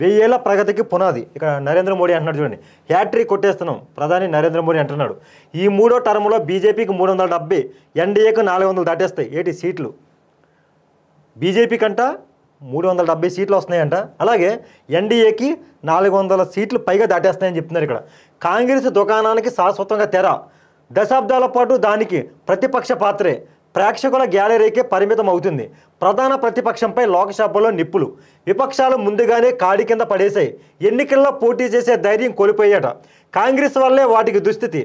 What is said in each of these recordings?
వెయ్యేళ్ల ప్రగతికి పునాది ఇక్కడ నరేంద్ర మోడీ అంటున్నాడు చూడండి హ్యాట్రిక్ కొట్టేస్తున్నాం ప్రధాని నరేంద్ర మోడీ అంటున్నాడు ఈ మూడో టర్మ్లో బీజేపీకి మూడు వందల డెబ్బై ఎన్డీఏకు నాలుగు వందలు దాటేస్తాయి ఏటి సీట్లు బీజేపీ కంట మూడు వందల డెబ్బై సీట్లు వస్తున్నాయంట అలాగే ఎన్డీఏకి నాలుగు వందల సీట్లు పైగా దాటేస్తాయని చెప్తున్నారు ఇక్కడ కాంగ్రెస్ దుకాణానికి శాశ్వతంగా తెర దశాబ్దాల పాటు దానికి ప్రతిపక్ష పాత్రే ప్రేక్షకుల గ్యాలరీకే పరిమితం అవుతుంది ప్రధాన ప్రతిపక్షంపై లోకసభలో నిప్పులు విపక్షాలు ముందుగానే కాడి కింద పడేశాయి ఎన్నికల్లో పోటీ చేసే ధైర్యం కోల్పోయాట కాంగ్రెస్ వల్లే వాటికి దుస్థితి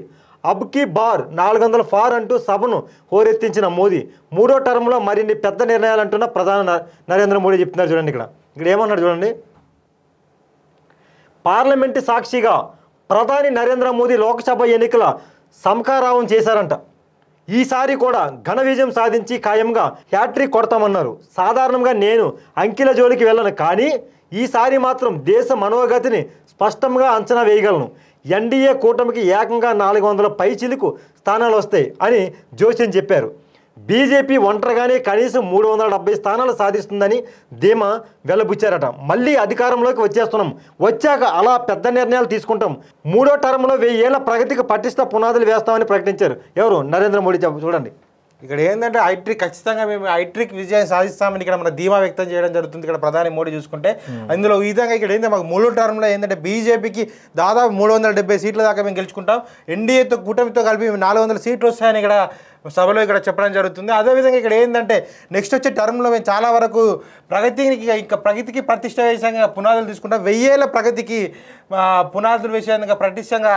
అబ్కి బార్ నాలుగు ఫార్ అంటూ సభను హోరెత్తించిన మోదీ మూడో టర్మ్లో మరిన్ని పెద్ద నిర్ణయాలు అంటున్న ప్రధాని నరేంద్ర మోడీ చెప్తున్నారు చూడండి ఇక్కడ ఇక్కడ ఏమన్నారు చూడండి పార్లమెంటు సాక్షిగా ప్రధాని నరేంద్ర మోదీ లోక్సభ ఎన్నికల సంకారావం చేశారంట ఈసారి కూడా ఘన విజయం సాధించి ఖాయంగా హ్యాట్రిక్ కొడతామన్నారు సాధారణంగా నేను అంకిల జోలికి వెళ్ళను కానీ ఈసారి మాత్రం దేశ మనోగతిని స్పష్టంగా అంచనా వేయగలను ఎన్డీఏ కూటమికి ఏకంగా నాలుగు వందల చిలుకు స్థానాలు వస్తాయి అని జోషిని చెప్పారు బీజేపీ ఒంటరిగానే కనీసం మూడు వందల డెబ్బై స్థానాలు సాధిస్తుందని ధీమా వెలబుచ్చారట మళ్ళీ అధికారంలోకి వచ్చేస్తున్నాం వచ్చాక అలా పెద్ద నిర్ణయాలు తీసుకుంటాం మూడో టర్మ్లో వెయ్యేళ్ల ప్రగతికి పటిష్ట పునాదులు వేస్తామని ప్రకటించారు ఎవరు నరేంద్ర మోడీ చూడండి ఇక్కడ ఏంటంటే ఐట్రిక్ ఖచ్చితంగా మేము ఐట్రిక్ విజయం సాధిస్తామని ఇక్కడ మన ధీమా వ్యక్తం చేయడం జరుగుతుంది ఇక్కడ ప్రధాని మోడీ చూసుకుంటే hmm. అందులో ఈ విధంగా ఇక్కడ ఏంటంటే మాకు మూడు టర్మ్లో ఏంటంటే బీజేపీకి దాదాపు మూడు వందల డెబ్బై సీట్ల దాకా మేము గెలుచుకుంటాం ఎన్డీఏతో కూటమితో కలిపి నాలుగు వందల సీట్లు వస్తాయని ఇక్కడ సభలో ఇక్కడ చెప్పడం జరుగుతుంది అదేవిధంగా ఇక్కడ ఏంటంటే నెక్స్ట్ వచ్చే టర్మ్లో మేము చాలా వరకు ప్రగతికి ఇంకా ప్రగతికి ప్రతిష్ట విషయంగా పునాదులు తీసుకుంటాం వెయ్యేళ్ళ ప్రగతికి పునాదులు విషయంగా ప్రతిష్టంగా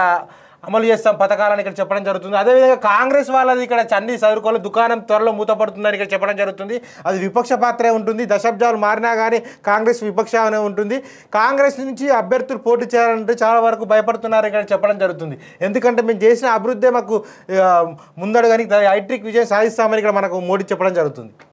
అమలు చేస్తాం పథకాలను ఇక్కడ చెప్పడం జరుగుతుంది అదేవిధంగా కాంగ్రెస్ వాళ్ళది ఇక్కడ చంది చదువుకోలు దుకాణం త్వరలో మూతపడుతుందని ఇక్కడ చెప్పడం జరుగుతుంది అది విపక్ష పాత్రే ఉంటుంది దశాబ్దాలు మారినా కానీ కాంగ్రెస్ విపక్షానే ఉంటుంది కాంగ్రెస్ నుంచి అభ్యర్థులు పోటీ చేయాలంటే చాలా వరకు భయపడుతున్నారు ఇక్కడ చెప్పడం జరుగుతుంది ఎందుకంటే మేము చేసిన అభివృద్ధి మాకు ముందడుగానికి హైట్రిక్ విజయం సాధిస్తామని ఇక్కడ మనకు మోడీ చెప్పడం జరుగుతుంది